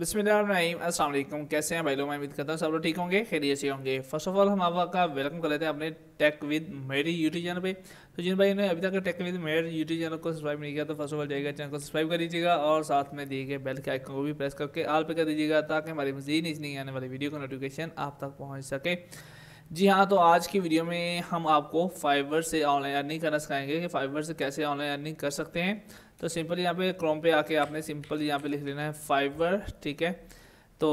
बसमीम असल कैसे हैं भाई लोग मैं उम्मीद करता हूँ सब लोग ठीक होंगे खैरियत से होंगे फर्स्ट ऑफ ऑल हम आपका वेलकम कर लेते हैं अपने टेक विद मेरी यूट्यूब चैनल पे तो जिन भाई ने अभी तक टेक विद मेरी यूट्यूब चैनल को सब्सक्राइब नहीं किया तो फर्स्ट ऑफ ऑल जाएगा चैनल को सब्सक्राइब कर दीजिएगा और साथ में दिए गए बेल के आइकन को भी प्रेस करके आल पे कर दीजिएगा ताकि हमारी मजीद नहीं आने वाली वीडियो का नोटिफिकेशन आप तक पहुँच सके जी हाँ तो आज की वीडियो में हम आपको फाइवर से ऑनलाइन अर्निंग करना सिखाएंगे कि फाइवर से कैसे ऑनलाइन अर्निंग कर सकते हैं तो सिंपल यहाँ पे क्रोम पे आके आपने सिंपल यहाँ पे लिख लेना है फाइबर ठीक है तो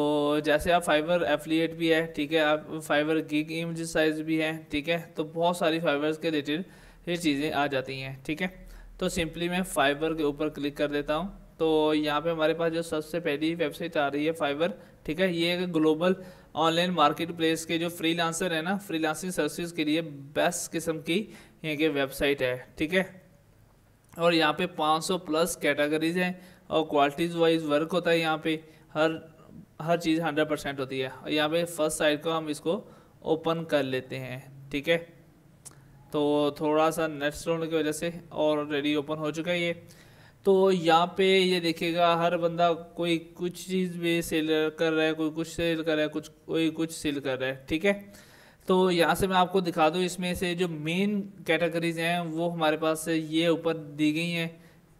जैसे आप फाइबर एफिलिएट भी है ठीक है आप फाइबर गिग इमेज साइज भी है ठीक है तो बहुत सारी फाइबर्स के रिलेटेड ये चीज़ें आ जाती हैं ठीक है तो सिंपली मैं फाइबर के ऊपर क्लिक कर देता हूँ तो यहाँ पे हमारे पास जो सबसे पहली वेबसाइट आ रही है फाइबर ठीक है ये एक ग्लोबल ऑनलाइन मार्केट प्लेस के जो फ्रीलांसर है ना फ्रीलांसिंग सर्विस के लिए बेस्ट किस्म की ये के वेबसाइट है ठीक है और यहाँ पे 500 प्लस कैटेगरीज हैं और क्वालिटीज़ वाइज वर्क होता है यहाँ पे हर हर चीज़ 100 परसेंट होती है और यहाँ पे फर्स्ट साइड को हम इसको ओपन कर लेते हैं ठीक है तो थोड़ा सा नेट स्लो की वजह से और रेडी ओपन हो चुका है ये तो यहाँ पे ये देखिएगा हर बंदा कोई कुछ चीज़ भी सेल कर रहा है कोई कुछ सेल कर रहा है कुछ कोई कुछ सेल कर रहा है ठीक है तो यहाँ से मैं आपको दिखा दूँ इसमें से जो मेन कैटेगरीज हैं वो हमारे पास ये ऊपर दी गई हैं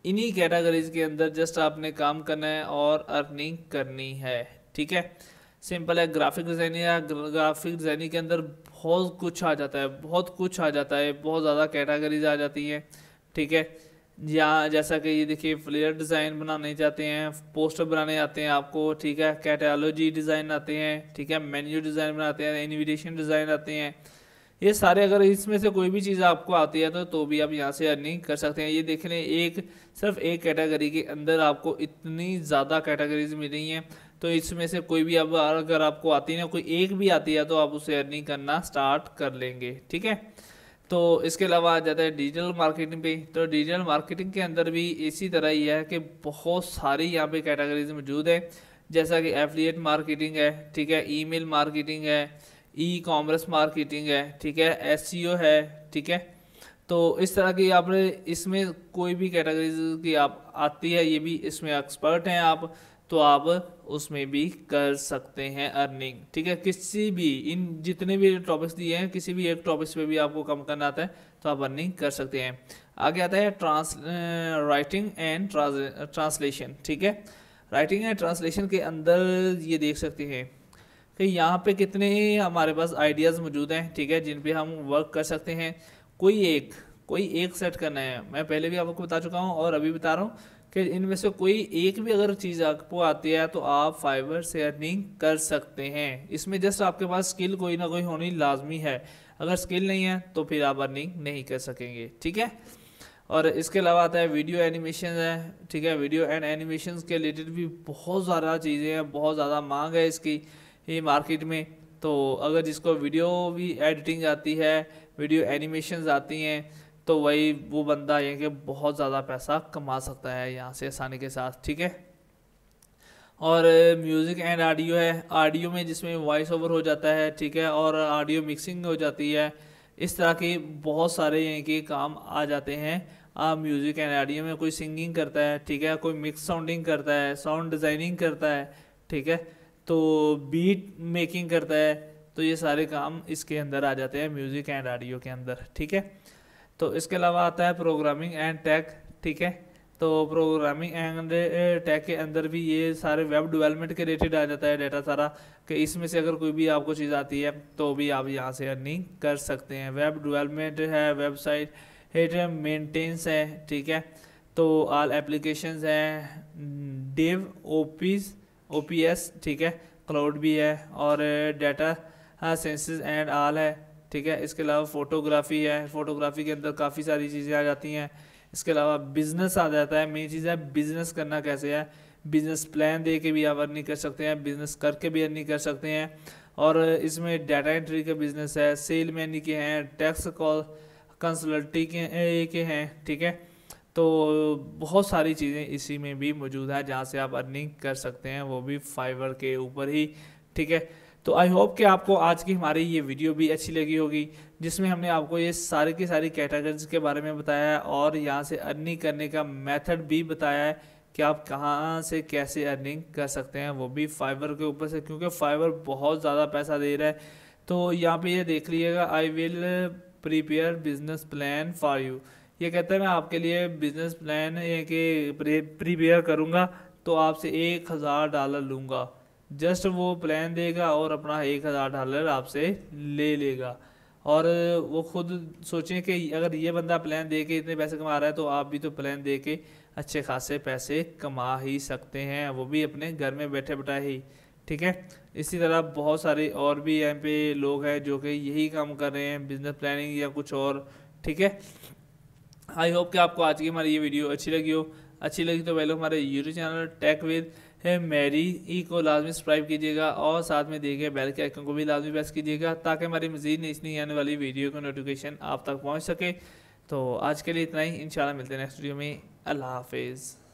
इन्हीं कैटेगरीज के अंदर जस्ट आपने काम करना है और अर्निंग करनी है ठीक है सिंपल है ग्राफिक डिज़ाइनिंग या ग्राफिक डिज़ाइनिंग के अंदर बहुत कुछ आ जाता है बहुत कुछ आ जाता है बहुत ज़्यादा कैटेगरीज आ जाती हैं ठीक है यहाँ जैसा कि ये देखिए फ्लेयर डिज़ाइन बनाने जाते हैं पोस्टर बनाने आते हैं आपको ठीक है कैटेलॉजी डिज़ाइन आते हैं ठीक है मेन्यू डिज़ाइन बनाते हैं इन्विटेशन डिज़ाइन आते हैं ये सारे अगर इसमें से कोई भी चीज़ आपको आती है तो तो भी आप यहाँ से अर्निंग कर सकते हैं ये देख लें एक सिर्फ एक कैटेगरी के अंदर आपको इतनी ज़्यादा कैटेगरीज मिल रही हैं तो इसमें से कोई भी अब अगर आपको आती है ना कोई एक भी आती है तो आप उसे अर्निंग करना स्टार्ट कर लेंगे ठीक है तो इसके अलावा आ जाता है डिजिटल मार्केटिंग पे तो डिजिटल मार्केटिंग के अंदर भी इसी तरह ही है कि बहुत सारी यहाँ पे कैटेगरीज मौजूद हैं जैसा कि एफिलिएट मार्केटिंग है ठीक है ईमेल मार्केटिंग है ई कॉमर्स मार्केटिंग है ठीक है एस e है ठीक है तो इस तरह की आपने इसमें कोई भी कैटेगरीज की आप आती है ये भी इसमें एक्सपर्ट हैं आप तो आप उसमें भी कर सकते हैं अर्निंग ठीक है किसी भी इन जितने भी टॉपिक्स दिए हैं किसी भी एक टॉपिक्स पे भी आपको कम करना आता है तो आप अर्निंग कर सकते हैं आगे आता है ट्रांस राइटिंग एंड ट्रांसलेशन ठीक है राइटिंग एंड ट्रांसलेशन के अंदर ये देख सकते हैं कि यहाँ पे कितने हमारे पास आइडियाज़ मौजूद हैं ठीक है जिन पर हम वर्क कर सकते हैं कोई एक कोई एक सेट करना है मैं पहले भी आपको बता चुका हूँ और अभी बता रहा हूँ कि इनमें से कोई एक भी अगर चीज़ आपको आती है तो आप फाइबर से अर्निंग कर सकते हैं इसमें जस्ट आपके पास स्किल कोई ना कोई होनी लाजमी है अगर स्किल नहीं है तो फिर आप अर्निंग नहीं कर सकेंगे ठीक है और इसके अलावा आता है वीडियो एनिमेशन है ठीक है वीडियो एंड एनिमेशन के रिलेटेड भी बहुत ज़्यादा चीज़ें हैं बहुत ज़्यादा मांग है इसकी ये मार्केट में तो अगर जिसको वीडियो भी एडिटिंग आती है वीडियो एनिमेशन आती हैं तो वही वो बंदा ये कि बहुत ज़्यादा पैसा कमा सकता है यहाँ से आसानी के साथ ठीक है और म्यूज़िक एंड ऑडियो है ऑडियो में जिसमें वॉइस ओवर हो जाता है ठीक है और ऑडियो मिक्सिंग हो जाती है इस तरह के बहुत सारे ये के काम आ जाते हैं आप म्यूज़िक एंड ऑडियो में कोई सिंगिंग करता है ठीक है कोई मिक्स साउंडिंग करता है साउंड डिज़ाइनिंग करता है ठीक है तो बीट मेकिंग करता है तो ये सारे काम इसके अंदर आ जाते हैं म्यूज़िक एंड ऑडियो के अंदर ठीक है तो इसके अलावा आता है प्रोग्रामिंग एंड टैक ठीक है तो प्रोग्रामिंग एंड टैक के अंदर भी ये सारे वेब डेवलपमेंट के रिलेटेड आ जाता है डेटा सारा कि इसमें से अगर कोई भी आपको चीज़ आती है तो भी आप यहाँ से अर्निंग कर सकते हैं वेब डेवलपमेंट है वेबसाइट हेट मेंटेन्स है ठीक है तो आल एप्लीकेशंस है डेव ओपीस ओपीएस ठीक है क्लाउड भी है और डेटा सेंसेस एंड आल है ठीक है इसके अलावा फ़ोटोग्राफी है फ़ोटोग्राफी के अंदर काफ़ी सारी चीज़ें आ जाती हैं इसके अलावा बिज़नेस आ जाता है मेन चीज़ है बिज़नेस करना कैसे है बिज़नेस प्लान दे के भी आप अर्निंग कर सकते हैं बिज़नेस करके भी अर्निंग कर सकते हैं और इसमें डाटा एंट्री का बिज़नेस है सेल मैनी के हैं टैक्स कॉल कंसल्टी के के हैं ठीक है तो बहुत सारी चीज़ें इसी में भी मौजूद है जहाँ से आप अर्निंग कर सकते हैं वो भी फाइवर के ऊपर ही ठीक है तो आई होप कि आपको आज की हमारी ये वीडियो भी अच्छी लगी होगी जिसमें हमने आपको ये सारे की सारी कैटेगरीज के बारे में बताया है और यहाँ से अर्निंग करने का मेथड भी बताया है कि आप कहाँ से कैसे अर्निंग कर सकते हैं वो भी फाइबर के ऊपर से क्योंकि फाइबर बहुत ज़्यादा पैसा दे रहा है तो यहाँ पे ये देख लीजिएगा I will prepare business plan for you ये कहता है मैं आपके लिए बिजनेस प्लान ये कि प्रिपेयर करूँगा तो आपसे एक हज़ार डॉलर लूँगा जस्ट वो प्लान देगा और अपना एक हज़ार डॉलर आपसे ले लेगा और वो खुद सोचें कि अगर ये बंदा प्लान दे के इतने पैसे कमा रहा है तो आप भी तो प्लान दे के अच्छे खासे पैसे कमा ही सकते हैं वो भी अपने घर में बैठे बैठा ही ठीक है इसी तरह बहुत सारे और भी यहाँ पे लोग हैं जो कि यही काम कर रहे हैं बिजनेस प्लानिंग या कुछ और ठीक है आई होप कि आपको आज की हमारी ये वीडियो अच्छी लगी हो अच्छी लगी तो पहले हमारे यूट्यूब चैनल टेक विद है मेरी ई e को लाजमी सब्सक्राइब कीजिएगा और साथ में दिए गए बैल के आइकन को भी लाजमी प्रेस कीजिएगा ताकि हमारी मजीद नेचनी आने वाली वीडियो का नोटिफिकेशन आप तक पहुँच सके तो आज के लिए इतना ही इन मिलते हैं नेक्स्ट वीडियो में अल्लाह हाफिज़